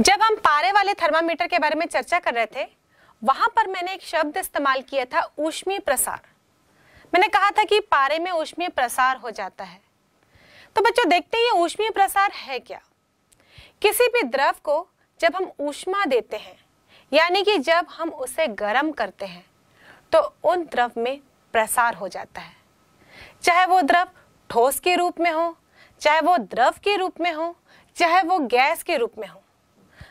जब हम पारे वाले थर्मामीटर के बारे में चर्चा कर रहे थे वहां पर मैंने एक शब्द इस्तेमाल किया था ऊष्मीय प्रसार मैंने कहा था कि पारे में ऊष्मीय प्रसार हो जाता है तो बच्चों देखते हैं ऊष्मीय प्रसार है क्या किसी भी द्रव को जब हम ऊष्मा देते हैं यानी कि जब हम उसे गर्म करते हैं तो उन द्रव में प्रसार हो जाता है चाहे वो द्रव ठोस के रूप में हो चाहे वो द्रव के रूप में हो चाहे वो गैस के रूप में हो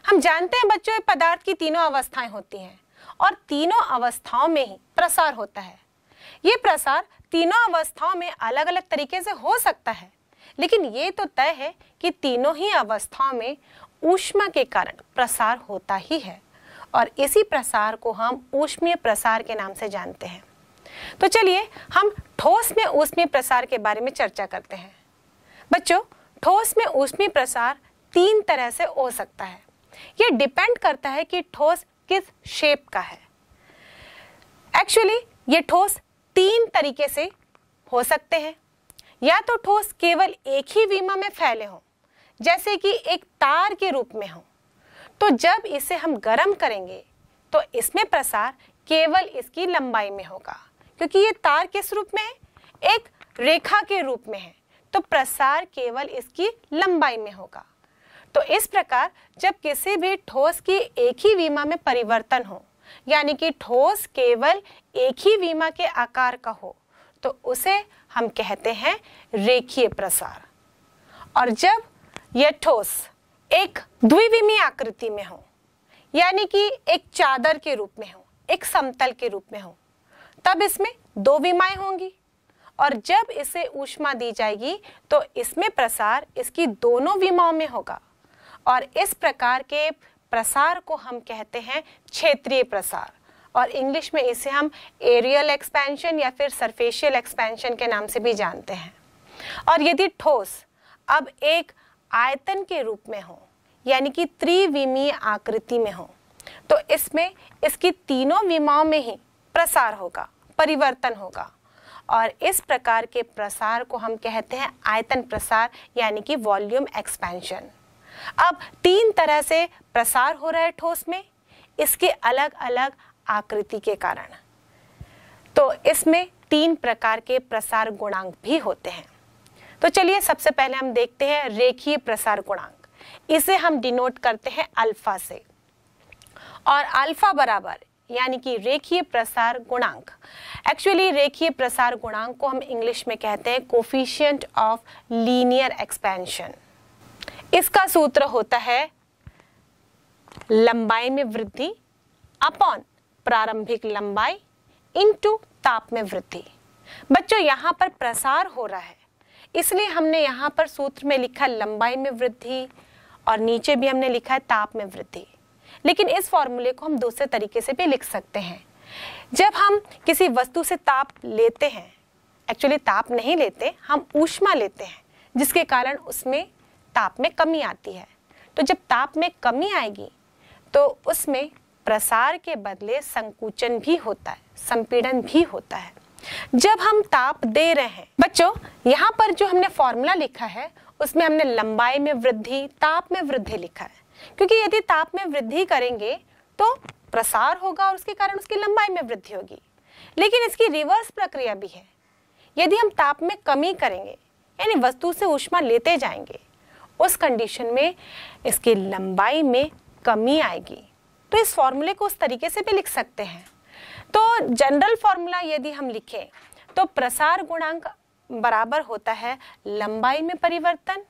हम जानते हैं बच्चों पदार्थ की तीनों अवस्थाएं होती हैं और तीनों अवस्थाओं में ही प्रसार होता है ये प्रसार तीनों अवस्थाओं में अलग अलग तरीके से हो सकता है लेकिन ये तो तय है कि तीनों ही अवस्थाओं में ऊष्मा के कारण प्रसार होता ही है और इसी प्रसार को हम ऊष्मीय प्रसार के नाम से जानते हैं तो चलिए हम ठोस में ऊष्मीय प्रसार के बारे में चर्चा करते हैं बच्चों ठोस में ऊष्मीय प्रसार तीन तरह से हो सकता है ये डिपेंड करता है कि ठोस किस शेप का है एक्चुअली ये ठोस तीन तरीके से हो सकते हैं या तो ठोस केवल एक ही विमा में फैले हों जैसे कि एक तार के रूप में हो तो जब इसे हम गर्म करेंगे तो इसमें प्रसार केवल इसकी लंबाई में होगा क्योंकि ये तार किस रूप में है एक रेखा के रूप में है तो प्रसार केवल इसकी लंबाई में होगा तो इस प्रकार जब किसी भी ठोस की एक ही वीमा में परिवर्तन हो यानी कि ठोस केवल एक ही वीमा के आकार का हो तो उसे हम कहते हैं रेखीय प्रसार और जब यह ठोस एक द्विविमी आकृति में हो यानी कि एक चादर के रूप में हो एक समतल के रूप में हो तब इसमें दो विमाएं होंगी और जब इसे ऊष्मा दी जाएगी तो इसमें प्रसार इसकी दोनों विमाओं में होगा और इस प्रकार के प्रसार को हम कहते हैं क्षेत्रीय प्रसार और इंग्लिश में इसे हम एरियल एक्सपेंशन या फिर सरफेशियल एक्सपेंशन के नाम से भी जानते हैं और यदि ठोस अब एक आयतन के रूप में हो यानी कि त्रिविमीय आकृति में हो तो इसमें इसकी तीनों विमाओं में ही प्रसार होगा परिवर्तन होगा और इस प्रकार के प्रसार को हम कहते हैं आयतन प्रसार यानी कि वॉल्यूम एक्सपेंशन अब तीन तरह से प्रसार हो रहा है ठोस में इसके अलग अलग आकृति के कारण तो इसमें तीन प्रकार के प्रसार गुणांक भी होते हैं तो चलिए सबसे पहले हम देखते हैं रेखीय प्रसार गुणांक इसे हम डिनोट करते हैं अल्फा से और अल्फा बराबर यानी कि रेखीय प्रसार गुणांक एक्चुअली रेखीय प्रसार गुणांक को हम इंग्लिश में कहते हैं कोफिशियंट ऑफ लीनियर एक्सपेंशन इसका सूत्र होता है लंबाई में वृद्धि अपॉन प्रारंभिक लंबाई इनटू ताप में वृद्धि बच्चों यहाँ पर प्रसार हो रहा है इसलिए हमने यहाँ पर सूत्र में लिखा लंबाई में वृद्धि और नीचे भी हमने लिखा है ताप में वृद्धि लेकिन इस फॉर्मूले को हम दूसरे तरीके से भी लिख सकते हैं जब हम किसी वस्तु से ताप लेते हैं एक्चुअली ताप नहीं लेते हम ऊष्मा लेते हैं जिसके कारण उसमें ताप में कमी आती है तो जब ताप में कमी आएगी तो उसमें प्रसार के बदले संकुचन भी होता है संपीड़न भी होता है जब हम ताप दे रहे हैं बच्चों यहाँ पर जो हमने फॉर्मूला लिखा है उसमें हमने लंबाई में वृद्धि ताप में वृद्धि लिखा है क्योंकि यदि ताप में वृद्धि करेंगे तो प्रसार होगा और उसके कारण उसकी लंबाई में वृद्धि होगी लेकिन इसकी रिवर्स प्रक्रिया भी है यदि हम ताप में कमी करेंगे यानी वस्तु से ऊष्मा लेते जाएंगे उस कंडीशन में इसकी लंबाई में कमी आएगी तो इस फॉर्मूले को उस तरीके से भी लिख सकते हैं तो जनरल फॉर्मूला यदि हम लिखें तो प्रसार गुणांक बराबर होता है लंबाई में परिवर्तन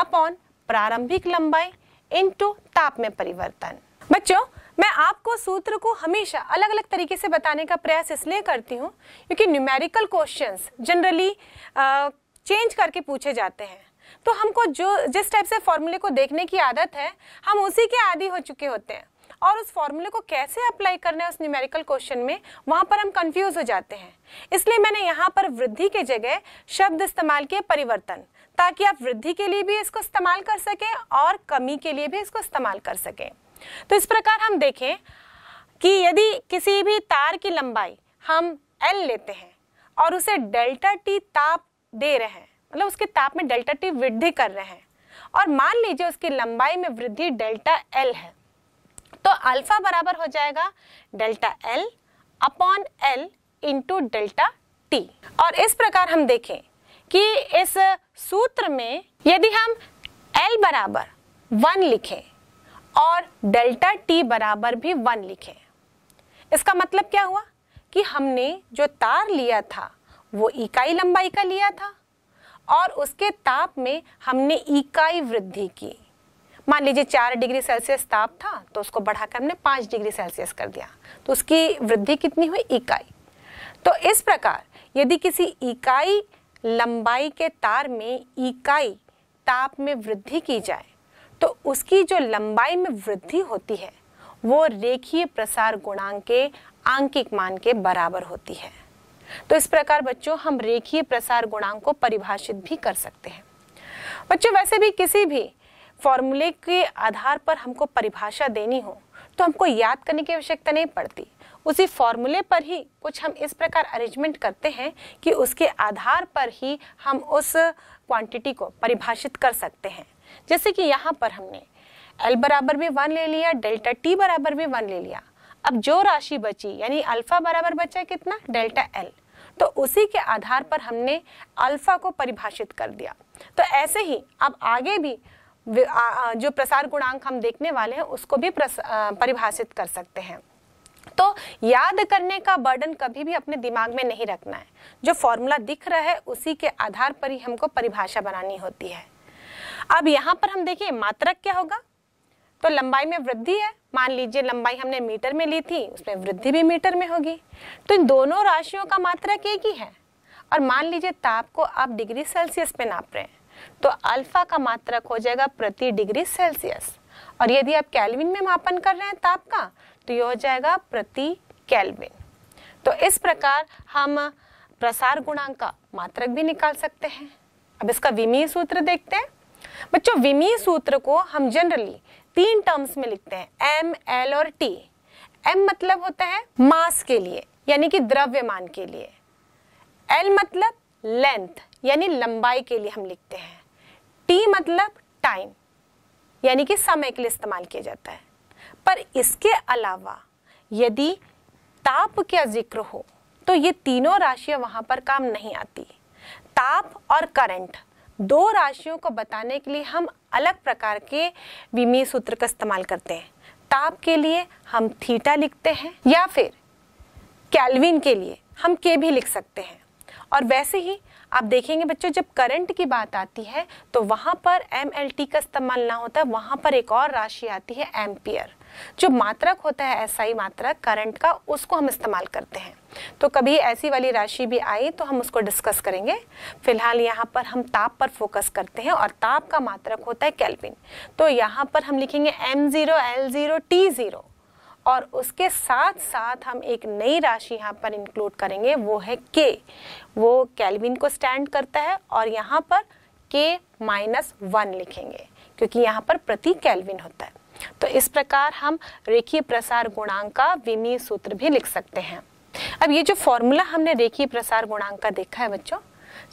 अपॉन प्रारंभिक लंबाई इनटू ताप में परिवर्तन बच्चों मैं आपको सूत्र को हमेशा अलग अलग तरीके से बताने का प्रयास इसलिए करती हूँ क्योंकि न्यूमेरिकल क्वेश्चंस जनरली चेंज करके पूछे जाते हैं तो हमको जो जिस टाइप से फॉर्मूले को देखने की आदत है हम उसी के आदि हो चुके होते हैं और उस फॉर्मूले को कैसे अप्लाई करना है उस न्यूमेरिकल क्वेश्चन में वहाँ पर हम कंफ्यूज हो जाते हैं इसलिए मैंने यहाँ पर वृद्धि के जगह शब्द इस्तेमाल किए परिवर्तन ताकि आप वृद्धि के लिए भी इसको इस्तेमाल कर सकें और कमी के लिए भी इसको इस्तेमाल कर सकें तो इस प्रकार हम देखें कि यदि किसी भी तार की लंबाई हम एल लेते हैं और उसे डेल्टा टी ताप दे रहे हैं मतलब उसके ताप में डेल्टा टी वृद्धि कर रहे हैं और मान लीजिए उसकी लंबाई में वृद्धि डेल्टा एल है तो अल्फा बराबर हो जाएगा delta L upon L into delta T और इस प्रकार हम देखें कि इस सूत्र में यदि हम एल बराबर वन लिखें और डेल्टा टी बराबर भी वन लिखें इसका मतलब क्या हुआ कि हमने जो तार लिया था वो इकाई लंबाई का लिया था और उसके ताप में हमने इकाई वृद्धि की मान लीजिए चार डिग्री सेल्सियस ताप था तो उसको बढ़ाकर हमने पाँच डिग्री सेल्सियस कर दिया तो उसकी वृद्धि कितनी हुई इकाई तो इस प्रकार यदि किसी इकाई लंबाई के तार में इकाई ताप में वृद्धि की जाए तो उसकी जो लंबाई में वृद्धि होती है वो रेखीय प्रसार गुणांक के आंकिक मान के बराबर होती है तो इस प्रकार बच्चों हम रेखीय प्रसार गुणांक को परिभाषित भी कर सकते हैं बच्चों वैसे भी किसी भी फॉर्मूले के आधार पर हमको परिभाषा देनी हो तो हमको याद करने की आवश्यकता नहीं पड़ती उसी फॉर्मूले पर ही कुछ हम इस प्रकार अरेंजमेंट करते हैं कि उसके आधार पर ही हम उस क्वांटिटी को परिभाषित कर सकते हैं जैसे कि यहाँ पर हमने एल बराबर भी वन ले लिया डेल्टा टी बराबर भी वन ले लिया अब जो राशि बची यानी अल्फा बराबर बचा कितना डेल्टा एल तो उसी के आधार पर हमने अल्फा को परिभाषित कर दिया तो ऐसे ही अब आगे भी जो प्रसार गुणांक हम देखने वाले हैं उसको भी परिभाषित कर सकते हैं तो याद करने का बर्डन कभी भी अपने दिमाग में नहीं रखना है जो फॉर्मूला दिख रहा है उसी के आधार पर ही हमको परिभाषा बनानी होती है अब यहाँ पर हम देखिए मात्रक क्या होगा तो लंबाई में वृद्धि है मान लीजिए लंबाई हमने मीटर में ली थी उसमें वृद्धि भी मीटर में होगी तो इन दोनों राशियों का मात्रा एक ही है और मान लीजिए ताप को आप डिग्री सेल्सियस पे नाप रहे हैं तो अल्फा का मात्रक हो जाएगा प्रति डिग्री सेल्सियस और यदि आप कैलविन में मापन कर रहे हैं ताप का तो ये हो जाएगा प्रति कैलविन तो इस प्रकार हम प्रसार गुणांक का मात्रक भी निकाल सकते हैं अब इसका विमीय सूत्र देखते हैं बच्चों विमीय सूत्र को हम जनरली तीन टर्म्स में लिखते हैं एम एल और टी एम मतलब होता है मास के लिए यानी कि द्रव्यमान के लिए एल मतलब लेंथ यानी लंबाई के लिए हम लिखते हैं टी मतलब टाइम यानी कि समय के लिए इस्तेमाल किया जाता है पर इसके अलावा यदि ताप का जिक्र हो तो ये तीनों राशियां वहां पर काम नहीं आती ताप और करंट दो राशियों को बताने के लिए हम अलग प्रकार के विमीय सूत्र का इस्तेमाल करते हैं ताप के लिए हम थीटा लिखते हैं या फिर कैलविन के लिए हम के भी लिख सकते हैं और वैसे ही आप देखेंगे बच्चों जब करंट की बात आती है तो वहाँ पर एम का इस्तेमाल ना होता वहाँ पर एक और राशि आती है एम्पियर जो मात्रक होता है एसआई ही मात्रक करंट का उसको हम इस्तेमाल करते हैं तो कभी ऐसी वाली राशि भी आई तो हम उसको डिस्कस करेंगे फिलहाल यहाँ पर हम ताप पर फोकस करते हैं और ताप का मात्रक होता है कैल्विन तो यहाँ पर हम लिखेंगे M zero L zero T zero और उसके साथ साथ हम एक नई राशि यहाँ पर इंक्लूड करेंगे वो है के वो कैलविन को स्टैंड करता है और यहाँ पर के माइनस वन लिखेंगे क्योंकि यहाँ पर प्रति कैलविन होता है तो इस प्रकार हम रेखीय प्रसार गुणांक का विमीय सूत्र भी लिख सकते हैं अब ये जो फॉर्मूला हमने रेखीय प्रसार गुणांक का देखा है बच्चों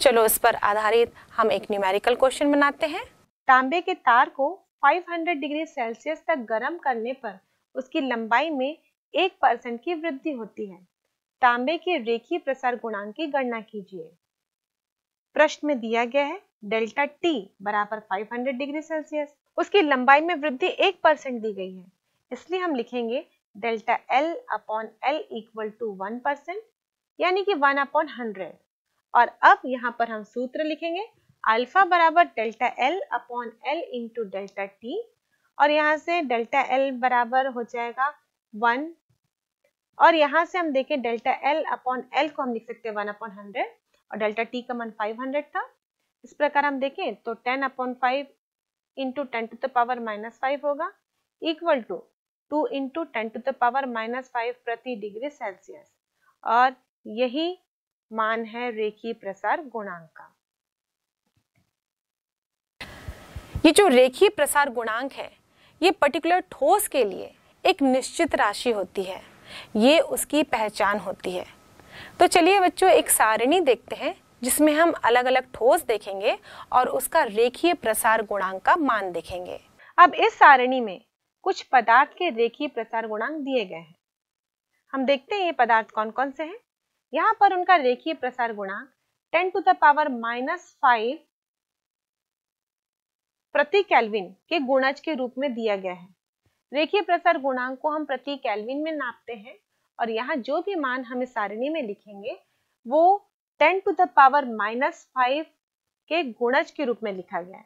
चलो इस पर आधारित हम एक न्यूमेरिकल क्वेश्चन बनाते हैं तांबे के तार को 500 डिग्री सेल्सियस तक गर्म करने पर उसकी लंबाई में एक परसेंट की वृद्धि होती है तांबे के रेखीय प्रसार गुणांक की गणना कीजिए प्रश्न में दिया गया है डेल्टा टी बराबर 500 डिग्री सेल्सियस उसकी लंबाई में वृद्धि एक परसेंट दी गई है इसलिए हम लिखेंगे delta L upon L equal to one percent यानी कि वन अपॉन हंड्रेड और अब यहाँ पर हम सूत्र लिखेंगे अल्फा बराबर delta L upon L into delta T और यहाँ से डेल्टा एल बराबर हो जाएगा वन और यहाँ से हम देखें डेल्टा एल अपॉन एल को हम लिख सकते हैं वन अपॉन हंड्रेड और डेल्टा टी का मन फाइव हंड्रेड था इस प्रकार हम देखें तो ten upon five into ten to the power minus five होगा equal to two into ten to the power minus five प्रति डिग्री सेल्सियस और यही मान है रेखीय प्रसार गुणांक का ये जो रेखीय प्रसार गुणांक है ये पर्टिकुलर ठोस के लिए एक निश्चित राशि होती है ये उसकी पहचान होती है तो चलिए बच्चों एक सारिणी देखते हैं जिसमें हम अलग अलग ठोस देखेंगे और उसका रेखीय प्रसार गुणांक का मान देखेंगे अब इस सारणी में कुछ पदार्थ के रेखीय प्रसार गुणांक दिए गए हैं हम देखते हैं ये पदार्थ कौन कौन से हैं यहाँ पर उनका रेखीय प्रसार गुणांक 10 to the power minus five प्रति कैलविन के गुणज के रूप में दिया गया है रेखीय प्रसार गुणांक को हम प्रति कैलविन में नापते हैं और यहाँ जो भी मान इस सारिणी में लिखेंगे वो 10 to the power minus five के गुणज के रूप में लिखा गया है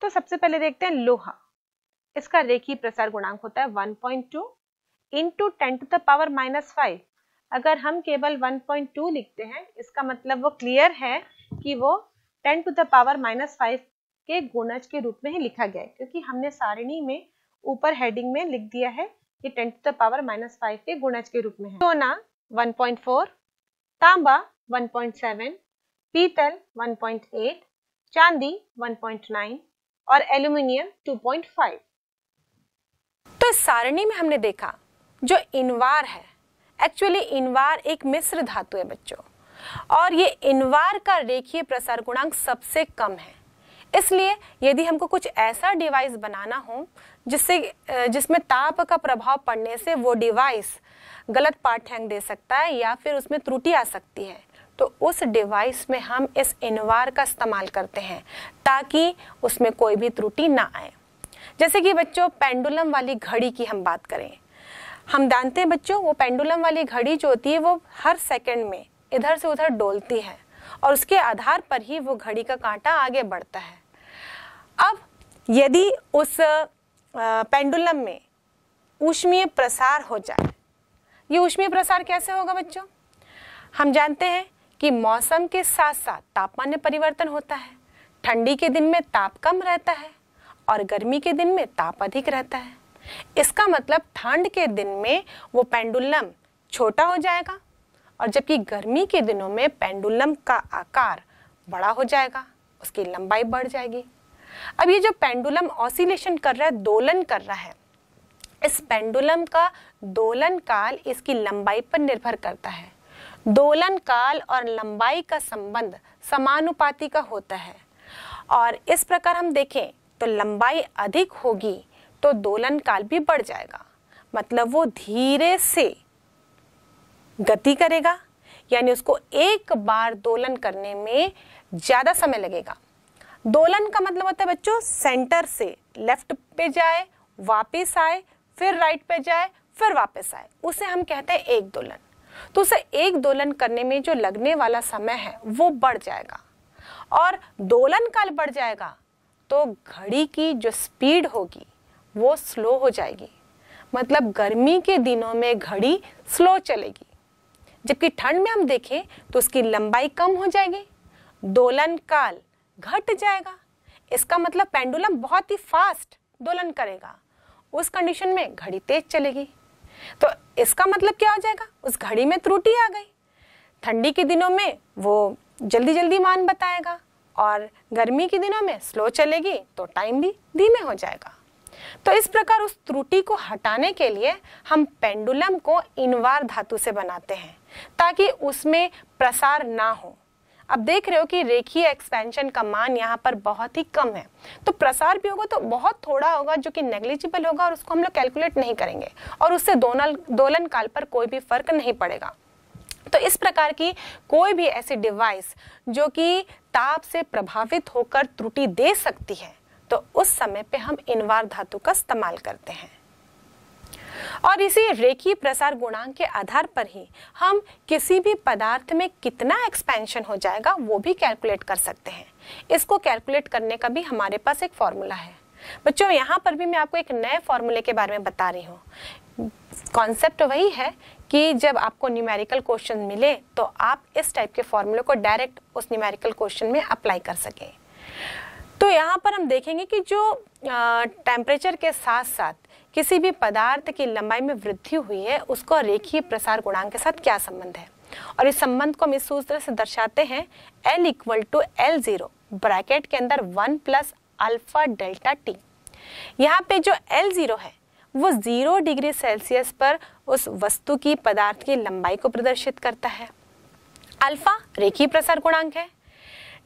तो सबसे पहले देखते हैं लोहा इसका रेखीय प्रसार गुणांक होता है 1.2 point two into ten to the power minus five अगर हम केवल 1.2 लिखते हैं इसका मतलब वो क्लियर है कि वो 10 to the power minus five के गुणज के रूप में ही लिखा गया है क्योंकि हमने सारिणी में ऊपर हेडिंग में लिख दिया है कि ten to the power minus five के गुणज के रूप में है सोना 1.4 तांबा 1.7 पीतल 1.8 चांदी 1.9 और एल्यूमिनियम 2.5 तो इस सारणी में हमने देखा जो इनवार है एक्चुअली इनवार एक मिश्र धातु है बच्चों और ये इनवार का रेखीय प्रसार गुणांक सबसे कम है इसलिए यदि हमको कुछ ऐसा डिवाइस बनाना हो जिससे जिसमें ताप का प्रभाव पड़ने से वो डिवाइस गलत पाठ्यांक दे सकता है या फिर उसमें त्रुटि आ सकती है तो उस डिवाइस में हम इस इनवार का इस्तेमाल करते हैं ताकि उसमें कोई भी त्रुटि ना आए जैसे कि बच्चों पेंडुलम वाली घड़ी की हम बात करें हम जानते हैं बच्चों वो पेंडुलम वाली घड़ी जो होती है वो हर सेकंड में इधर से उधर डोलती है और उसके आधार पर ही वो घड़ी का कांटा आगे बढ़ता है अब यदि उस पेंडुलम में ऊष्मीय प्रसार हो जाए ये ऊष्मीय प्रसार कैसे होगा बच्चों हम जानते हैं कि मौसम के साथ साथ तापमान में परिवर्तन होता है ठंडी के दिन में ताप कम रहता है और गर्मी के दिन में ताप अधिक रहता है इसका मतलब ठंड के दिन में वो पेंडुलम छोटा हो जाएगा और जबकि गर्मी के दिनों में पेंडुलम का आकार बड़ा हो जाएगा उसकी लंबाई बढ़ जाएगी अब ये जो पेंडुलम ऑसिलेशन कर रहा है दोलन कर रहा है इस पेंडुलम का दोलन काल इसकी लंबाई पर निर्भर करता है दोलन काल और लंबाई का संबंध समानुपाती का होता है और इस प्रकार हम देखें तो लंबाई अधिक होगी तो दोलन काल भी बढ़ जाएगा मतलब वो धीरे से गति करेगा यानी उसको एक बार दोलन करने में ज़्यादा समय लगेगा दोलन का मतलब होता है बच्चों सेंटर से लेफ्ट पे जाए वापस आए फिर राइट पे जाए फिर वापस आए उसे हम कहते हैं एक दोलन तो उसे एक दोलन करने में जो लगने वाला समय है वो बढ़ जाएगा और दोलन काल बढ़ जाएगा तो घड़ी की जो स्पीड होगी वो स्लो हो जाएगी मतलब गर्मी के दिनों में घड़ी स्लो चलेगी जबकि ठंड में हम देखें तो उसकी लंबाई कम हो जाएगी दोलन काल घट जाएगा इसका मतलब पेंडुलम बहुत ही फास्ट दोलन करेगा उस कंडीशन में घड़ी तेज चलेगी तो इसका मतलब क्या हो जाएगा उस घड़ी में त्रुटि आ गई ठंडी के दिनों में वो जल्दी जल्दी मान बताएगा और गर्मी के दिनों में स्लो चलेगी तो टाइम भी धीमे हो जाएगा तो इस प्रकार उस त्रुटि को हटाने के लिए हम पेंडुलम को इनवार धातु से बनाते हैं ताकि उसमें प्रसार ना हो अब देख रहे हो कि रेखीय एक्सपेंशन का मान यहाँ पर बहुत ही कम है तो प्रसार भी होगा तो बहुत थोड़ा होगा जो कि नेग्लिजिबल होगा और उसको हम लोग कैलकुलेट नहीं करेंगे और उससे दोनल दोलन काल पर कोई भी फर्क नहीं पड़ेगा तो इस प्रकार की कोई भी ऐसी डिवाइस जो कि ताप से प्रभावित होकर त्रुटि दे सकती है तो उस समय पे हम इनवार धातु का इस्तेमाल करते हैं और इसी रेखी प्रसार गुणांक के आधार पर ही हम किसी भी पदार्थ में कितना एक्सपेंशन हो जाएगा वो भी कैलकुलेट कर सकते हैं इसको कैलकुलेट करने का भी हमारे पास एक फॉर्मूला है बच्चों यहाँ पर भी मैं आपको एक नए फॉर्मूले के बारे में बता रही हूँ कॉन्सेप्ट वही है कि जब आपको न्यूमेरिकल क्वेश्चन मिले तो आप इस टाइप के फॉर्मूले को डायरेक्ट उस न्यूमेरिकल क्वेश्चन में अप्लाई कर सकें तो यहाँ पर हम देखेंगे कि जो टेम्परेचर के साथ साथ किसी भी पदार्थ की लंबाई में वृद्धि हुई है उसको रेखीय प्रसार गुणांक के साथ क्या संबंध है और इस संबंध को हम इस सूत्र से दर्शाते हैं L equal to L zero bracket के अंदर one plus alpha delta T यहाँ पे जो एल जीरो है वो जीरो डिग्री सेल्सियस पर उस वस्तु की पदार्थ की लंबाई को प्रदर्शित करता है अल्फा रेखीय प्रसार गुणांक है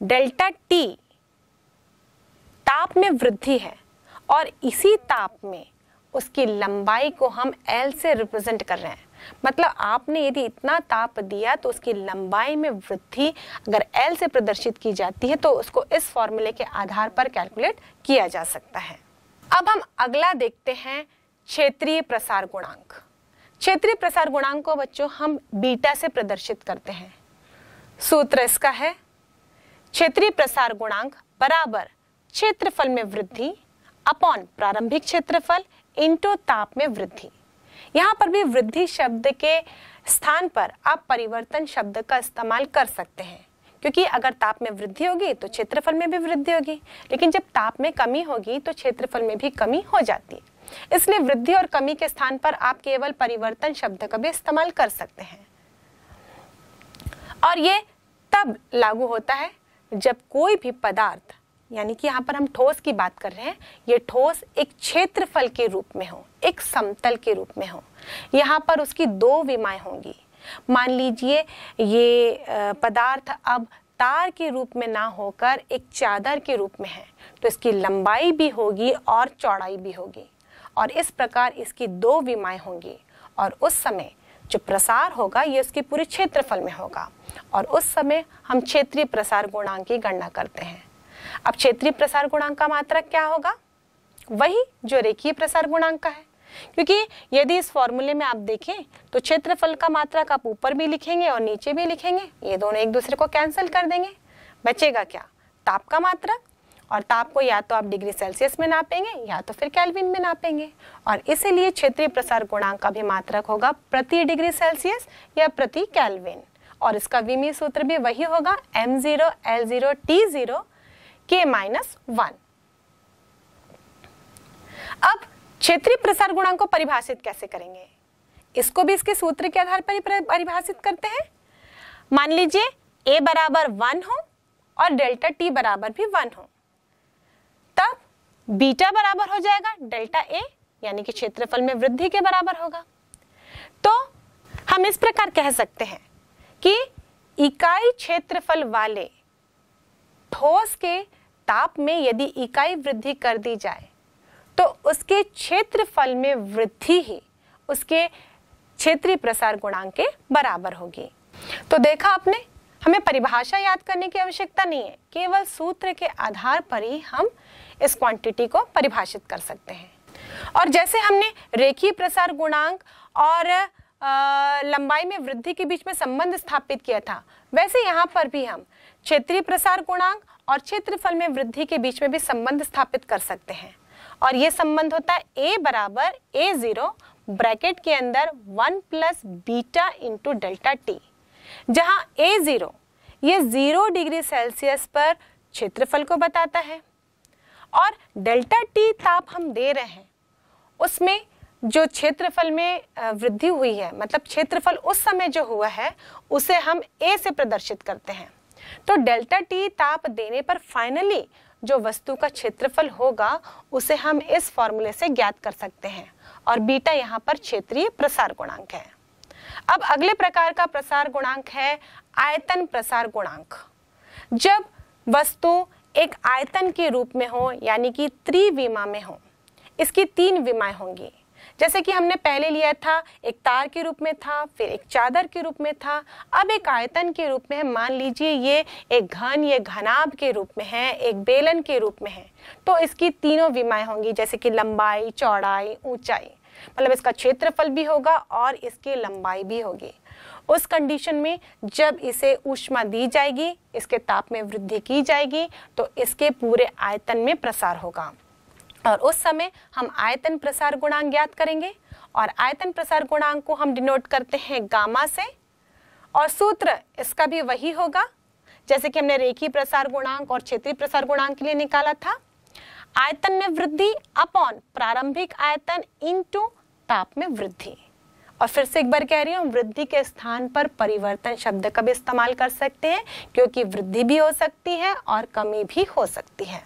डेल्टा टी ताप में वृद्धि है और इसी ताप में उसकी लंबाई को हम एल से रिप्रेजेंट कर रहे हैं मतलब आपने यदि इतना ताप दिया तो उसकी लंबाई में वृद्धि अगर एल से प्रदर्शित की जाती है तो उसको इस फॉर्मूले के आधार पर कैलकुलेट किया जा सकता है अब हम अगला देखते हैं क्षेत्रीय प्रसार गुणांक क्षेत्रीय प्रसार गुणांक को बच्चों हम बीटा से प्रदर्शित करते हैं सूत्र इसका है क्षेत्रीय प्रसार गुणांक बराबर क्षेत्रफल में वृद्धि अपॉन प्रारंभिक क्षेत्रफल इंटू ताप में वृद्धि यहाँ पर भी वृद्धि शब्द के स्थान पर आप परिवर्तन शब्द का इस्तेमाल कर सकते हैं क्योंकि अगर ताप में वृद्धि होगी तो क्षेत्रफल में भी वृद्धि होगी लेकिन जब ताप में कमी होगी तो क्षेत्रफल में भी कमी हो जाती है इसलिए वृद्धि और कमी के स्थान पर आप केवल परिवर्तन शब्द का भी इस्तेमाल कर सकते हैं और ये तब लागू होता है जब कोई भी पदार्थ यानी कि यहाँ पर हम ठोस की बात कर रहे हैं ये ठोस एक क्षेत्रफल के रूप में हो एक समतल के रूप में हो यहाँ पर उसकी दो विमाएं होंगी मान लीजिए ये पदार्थ अब तार के रूप में ना होकर एक चादर के रूप में है तो इसकी लंबाई भी होगी और चौड़ाई भी होगी और इस प्रकार इसकी दो विमाएं होंगी और उस समय जो प्रसार होगा ये उसके पूरे क्षेत्रफल में होगा और उस समय हम क्षेत्रीय प्रसार गुणांक की गणना करते हैं अब क्षेत्रीय प्रसार गुणांक का मात्रक क्या होगा वही जो रेखीय प्रसार गुणांक का है क्योंकि यदि इस फॉर्मूले में आप देखें तो क्षेत्रफल का मात्रक आप ऊपर भी लिखेंगे और नीचे भी लिखेंगे ये दोनों एक दूसरे को कैंसिल कर देंगे बचेगा क्या ताप का मात्रक और ताप को या तो आप डिग्री सेल्सियस में नापेंगे या तो फिर कैलविन में नापेंगे और इसीलिए क्षेत्रीय प्रसार गुणांक का भी मात्रक होगा प्रति डिग्री सेल्सियस या प्रति कैलविन और इसका विमी सूत्र भी वही होगा M zero L zero T zero के माइनस वन अब क्षेत्रीय प्रसार गुणांक को परिभाषित कैसे करेंगे इसको भी इसके सूत्र के आधार पर परिभाषित करते हैं मान लीजिए ए बराबर वन हो और डेल्टा टी बराबर भी वन हो तब बीटा बराबर हो जाएगा डेल्टा ए यानी कि क्षेत्रफल में वृद्धि के बराबर होगा तो हम इस प्रकार कह सकते हैं कि इकाई क्षेत्रफल वाले ठोस के ताप में यदि इकाई वृद्धि कर दी जाए तो उसके क्षेत्रफल में वृद्धि ही उसके क्षेत्रीय प्रसार गुणांक के बराबर होगी तो देखा आपने हमें परिभाषा याद करने की आवश्यकता नहीं है केवल सूत्र के आधार पर ही हम इस क्वांटिटी को परिभाषित कर सकते हैं और जैसे हमने रेखीय प्रसार गुणांक और आ, लंबाई में वृद्धि के बीच में संबंध स्थापित किया था वैसे यहाँ पर भी हम क्षेत्रीय प्रसार गुणांक और क्षेत्रफल में वृद्धि के बीच में भी संबंध स्थापित कर सकते हैं और ये संबंध होता है ए बराबर ए जीरो ब्रैकेट के अंदर one plus beta into delta T जहाँ ए जीरो ये जीरो डिग्री सेल्सियस पर क्षेत्रफल को बताता है और डेल्टा टी ताप हम दे रहे हैं उसमें जो क्षेत्रफल में वृद्धि हुई है मतलब क्षेत्रफल उस समय जो हुआ है उसे हम ए से प्रदर्शित करते हैं तो डेल्टा टी ताप देने पर फाइनली जो वस्तु का क्षेत्रफल होगा उसे हम इस फॉर्मूले से ज्ञात कर सकते हैं और बीटा यहाँ पर क्षेत्रीय प्रसार गुणांक है अब अगले प्रकार का प्रसार गुणांक है आयतन प्रसार गुणांक जब वस्तु एक आयतन के रूप में हो यानी कि त्रिविमा में हो इसकी तीन विमाएं होंगी जैसे कि हमने पहले लिया था एक तार के रूप में था फिर एक चादर के रूप में था अब एक आयतन के रूप में है मान लीजिए ये एक घन ये घनाभ के रूप में है एक बेलन के रूप में है तो इसकी तीनों विमाएँ होंगी जैसे कि लंबाई चौड़ाई ऊंचाई मतलब इसका क्षेत्रफल भी होगा और इसकी लंबाई भी होगी उस कंडीशन में जब इसे ऊष्मा दी जाएगी इसके ताप में वृद्धि की जाएगी तो इसके पूरे आयतन में प्रसार होगा और उस समय हम आयतन प्रसार गुणांक ज्ञात करेंगे और आयतन प्रसार गुणांक को हम डिनोट करते हैं गामा से और सूत्र इसका भी वही होगा जैसे कि हमने रेखी प्रसार गुणांक और क्षेत्रीय प्रसार गुणांक के लिए निकाला था आयतन में वृद्धि अपॉन प्रारंभिक आयतन इनटू ताप में वृद्धि और फिर से एक बार कह रही हूँ वृद्धि के स्थान पर परिवर्तन शब्द का भी इस्तेमाल कर सकते हैं क्योंकि वृद्धि भी हो सकती है और कमी भी हो सकती है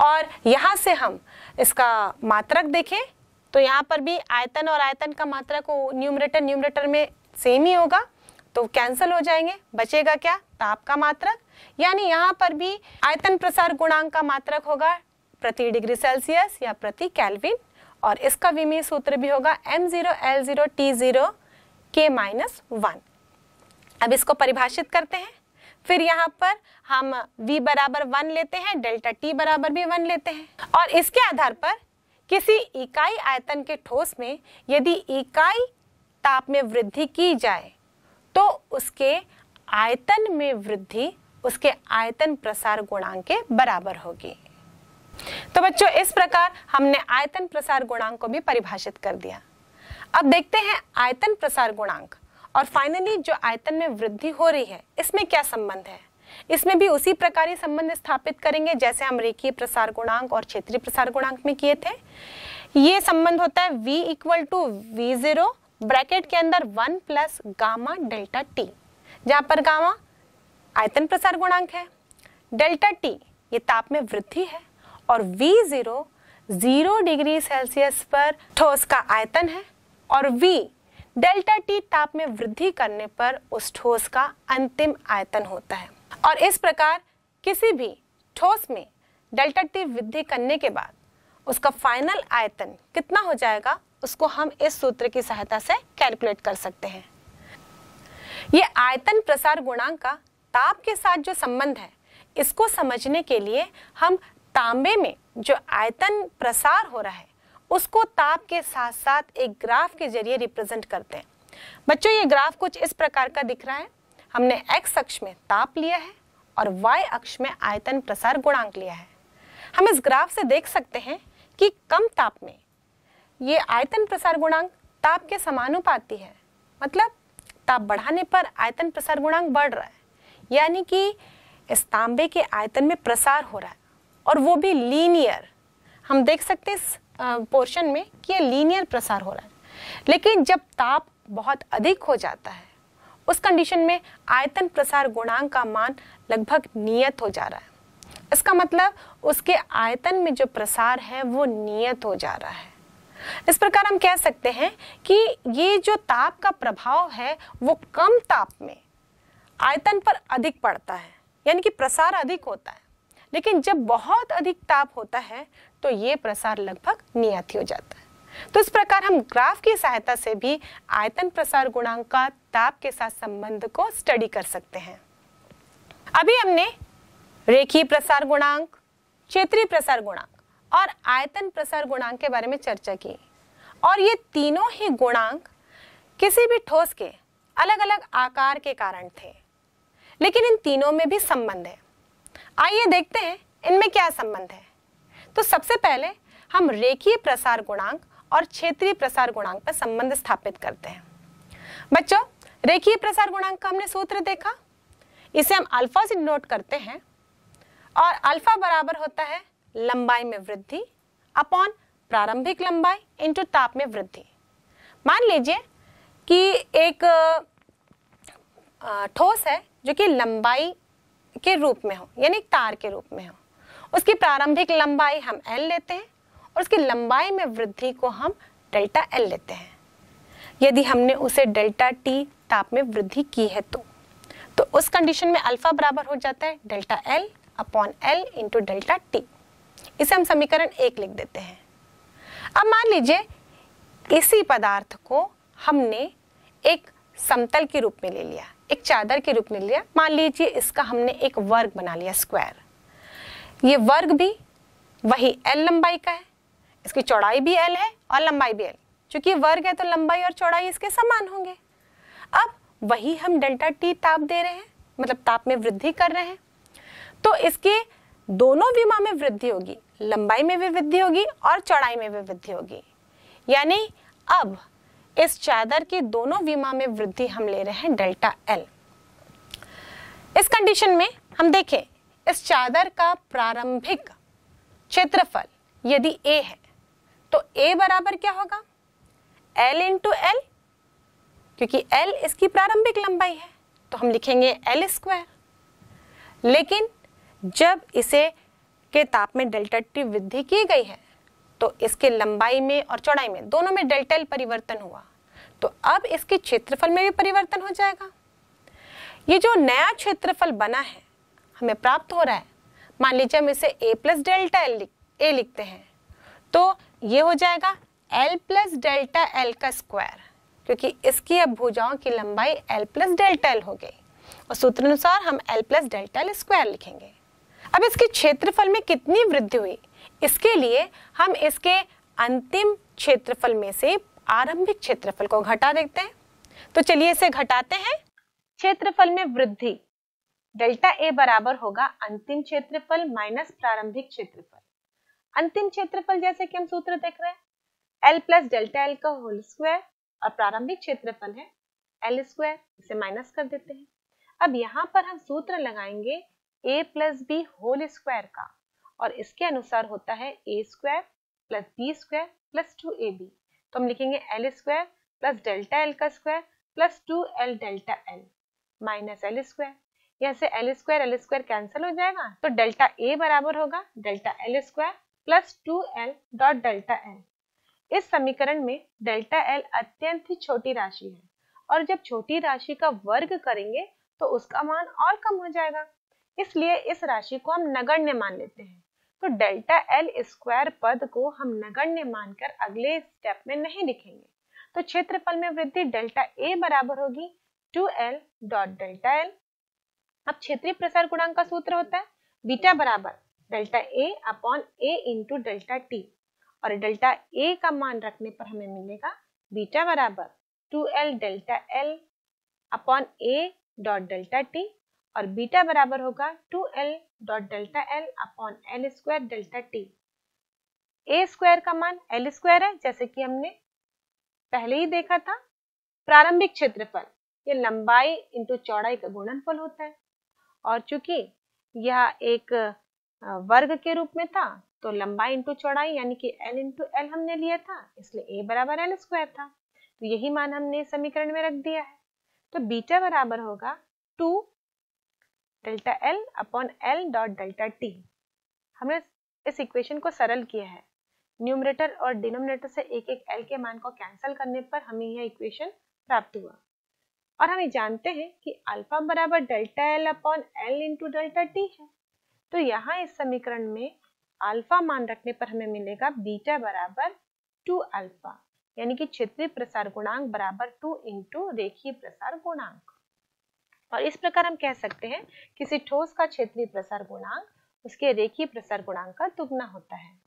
और यहाँ से हम इसका मात्रक देखें तो यहाँ पर भी आयतन और आयतन का मात्रक न्यूमरेटर न्यूमरेटर में सेम ही होगा तो कैंसिल हो जाएंगे बचेगा क्या ताप का मात्रक यानी यहाँ पर भी आयतन प्रसार गुणांक का मात्रक होगा प्रति डिग्री सेल्सियस या प्रति कैलविन और इसका विमीय सूत्र भी होगा M zero L zero T zero के माइनस वन अब इसको परिभाषित करते हैं फिर यहाँ पर हम v बराबर वन लेते हैं डेल्टा t बराबर भी वन लेते हैं और इसके आधार पर किसी इकाई आयतन के ठोस में यदि इकाई ताप में वृद्धि की जाए तो उसके आयतन में वृद्धि उसके आयतन प्रसार गुणांक के बराबर होगी तो बच्चों इस प्रकार हमने आयतन प्रसार गुणांक को भी परिभाषित कर दिया अब देखते हैं आयतन प्रसार गुणांक और फाइनली जो आयतन में वृद्धि हो रही है इसमें क्या संबंध है इसमें भी उसी प्रकार ही संबंध स्थापित करेंगे जैसे हम रेखीय प्रसार गुणांक और क्षेत्रीय प्रसार गुणांक में किए थे ये संबंध होता है v equal to V zero bracket के अंदर one plus gamma delta T जहाँ पर गामा आयतन प्रसार गुणांक है डेल्टा टी ये ताप में वृद्धि है और V zero zero degree Celsius पर ठोस का आयतन है और वी डेल्टा टी ताप में वृद्धि करने पर उस ठोस का अंतिम आयतन होता है और इस प्रकार किसी भी ठोस में डेल्टा टी वृद्धि करने के बाद उसका फाइनल आयतन कितना हो जाएगा उसको हम इस सूत्र की सहायता से कैलकुलेट कर सकते हैं ये आयतन प्रसार गुणांक का ताप के साथ जो संबंध है इसको समझने के लिए हम तांबे में जो आयतन प्रसार हो रहा है उसको ताप के साथ साथ एक ग्राफ के जरिए रिप्रेजेंट करते हैं बच्चों ये ग्राफ कुछ इस प्रकार का दिख रहा है हमने एक्स अक्ष में ताप लिया है और वाई अक्ष में आयतन प्रसार गुणांक लिया है हम इस ग्राफ से देख सकते हैं कि कम ताप में ये आयतन प्रसार गुणांक ताप के समानुपाती है मतलब ताप बढ़ाने पर आयतन प्रसार गुणांक बढ़ रहा है यानी कि इस तांबे के आयतन में प्रसार हो रहा है और वो भी लीनियर हम देख सकते हैं पोर्शन में कि ये लीनियर प्रसार हो रहा है लेकिन जब ताप बहुत अधिक हो जाता है उस कंडीशन में आयतन प्रसार गुणांक का मान लगभग नियत हो जा रहा है इसका मतलब उसके आयतन में जो प्रसार है वो नियत हो जा रहा है इस प्रकार हम कह सकते हैं कि ये जो ताप का प्रभाव है वो कम ताप में आयतन पर अधिक पड़ता है यानी कि प्रसार अधिक होता है लेकिन जब बहुत अधिक ताप होता है तो ये प्रसार लगभग नियत हो जाता है तो इस प्रकार हम ग्राफ की सहायता से भी आयतन प्रसार गुणांक का ताप के साथ संबंध को स्टडी कर सकते हैं अभी हमने रेखीय प्रसार गुणांक क्षेत्रीय प्रसार गुणांक और आयतन प्रसार गुणांक के बारे में चर्चा की और ये तीनों ही गुणांक किसी भी ठोस के अलग अलग आकार के कारण थे लेकिन इन तीनों में भी संबंध है आइए देखते हैं इनमें क्या संबंध है तो सबसे पहले हम रेखीय प्रसार गुणांक और क्षेत्रीय प्रसार गुणांक पर संबंध स्थापित करते हैं बच्चों रेखीय प्रसार गुणांक का हमने सूत्र देखा इसे हम अल्फा से नोट करते हैं और अल्फा बराबर होता है लंबाई में वृद्धि अपॉन प्रारंभिक लंबाई इंटू ताप में वृद्धि मान लीजिए कि एक ठोस है जो कि लंबाई के रूप में हो यानी तार के रूप में हो उसकी प्रारंभिक लंबाई हम एल लेते हैं और उसकी लंबाई में वृद्धि को हम डेल्टा एल लेते हैं यदि हमने उसे डेल्टा टी ताप में वृद्धि की है तो तो उस कंडीशन में अल्फा बराबर हो जाता है delta L upon L into delta T इसे हम समीकरण एक लिख देते हैं अब मान लीजिए इसी पदार्थ को हमने एक समतल के रूप में ले लिया एक चादर के रूप में लिया मान लीजिए इसका हमने एक वर्ग बना लिया स्क्वायर ये वर्ग भी वही एल लंबाई का है इसकी चौड़ाई भी एल है और लंबाई भी एल चूंकि वर्ग है तो लंबाई और चौड़ाई इसके समान होंगे अब वही हम डेल्टा टी ताप दे रहे हैं मतलब ताप में वृद्धि कर रहे हैं तो इसके दोनों विमा में वृद्धि होगी लंबाई में भी वृद्धि होगी और चौड़ाई में भी वृद्धि होगी यानी अब इस चादर की दोनों विमा में वृद्धि हम ले रहे हैं डेल्टा एल इस कंडीशन में हम देखें इस चादर का प्रारंभिक क्षेत्रफल यदि ए है तो ए बराबर क्या होगा एल इंटू एल क्योंकि एल इसकी प्रारंभिक लंबाई है तो हम लिखेंगे एल स्क्वायर लेकिन जब इसे के ताप में डेल्टा टी वृद्धि की गई है तो इसके लंबाई में और चौड़ाई में दोनों में डेल्टा एल परिवर्तन हुआ तो अब इसके क्षेत्रफल में भी परिवर्तन हो जाएगा ये जो नया क्षेत्रफल बना है हमें प्राप्त हो रहा है मान लीजिए हम इसे A plus delta L A लिखते हैं तो ये हो जाएगा एल प्लस डेल्टा एल का स्क्वायर क्योंकि इसकी अब भुजाओं की लंबाई एल प्लस डेल्टा एल हो गई और सूत्र अनुसार हम L plus delta L square लिखेंगे अब इसके क्षेत्रफल में कितनी वृद्धि हुई इसके लिए हम इसके अंतिम क्षेत्रफल में से आरंभिक क्षेत्रफल को घटा देखते हैं तो चलिए इसे घटाते हैं क्षेत्रफल में वृद्धि डेल्टा ए बराबर होगा अंतिम क्षेत्रफल माइनस प्रारंभिक क्षेत्रफल अंतिम क्षेत्रफल जैसे कि हम सूत्र देख रहे हैं एल प्लस डेल्टा एल का होल स्क्वायर और प्रारंभिक क्षेत्रफल है एल स्क्वायर इसे माइनस कर देते हैं अब यहाँ पर हम सूत्र लगाएंगे A plus B whole square का और इसके अनुसार होता है A square plus B square plus two A B तो हम लिखेंगे L square plus delta L का square plus two L delta L minus L square यहाँ से L square L square cancel हो जाएगा तो डेल्टा ए बराबर होगा delta L square plus two L dot delta L इस समीकरण में डेल्टा एल अत्यंत ही छोटी राशि है और जब छोटी राशि का वर्ग करेंगे तो उसका मान और कम हो जाएगा इसलिए इस राशि को हम नगण्य मान लेते हैं तो डेल्टा एल स्क्वायर पद को हम नगण्य मानकर अगले स्टेप में नहीं लिखेंगे तो क्षेत्रफल में वृद्धि डेल्टा ए बराबर होगी two L dot delta L अब क्षेत्रीय प्रसार गुणांक का सूत्र होता है बीटा बराबर delta A upon A into delta T और डेल्टा ए का मान रखने पर हमें मिलेगा बीटा बराबर two L delta L upon A dot delta T और बीटा बराबर होगा two L dot delta L upon L square delta T A square का मान एल स्क्वायर है जैसे कि हमने पहले ही देखा था प्रारंभिक क्षेत्रफल ये लंबाई इंटू चौड़ाई का गुणनफल होता है और चूंकि यह एक वर्ग के रूप में था तो लंबाई इंटू चौड़ाई यानी कि एल इंटू एल हमने लिया था इसलिए ए बराबर एल स्क्वायर था तो यही मान हमने समीकरण में रख दिया है तो बीटा बराबर होगा two delta L upon L dot delta T हमने इस इक्वेशन को सरल किया है न्यूमरेटर और डिनोमिनेटर से एक एक एल के मान को कैंसिल करने पर हमें यह इक्वेशन प्राप्त हुआ और हमें जानते हैं कि अल्फा बराबर delta L upon L into delta T है तो यहाँ इस समीकरण में अल्फा मान रखने पर हमें मिलेगा बीटा बराबर टू अल्फा यानी कि क्षेत्रीय प्रसार गुणांक बराबर टू इंटू रेखीय प्रसार गुणांक और इस प्रकार हम कह सकते हैं किसी ठोस का क्षेत्रीय प्रसार गुणांक उसके रेखीय प्रसार गुणांक का दुगना होता है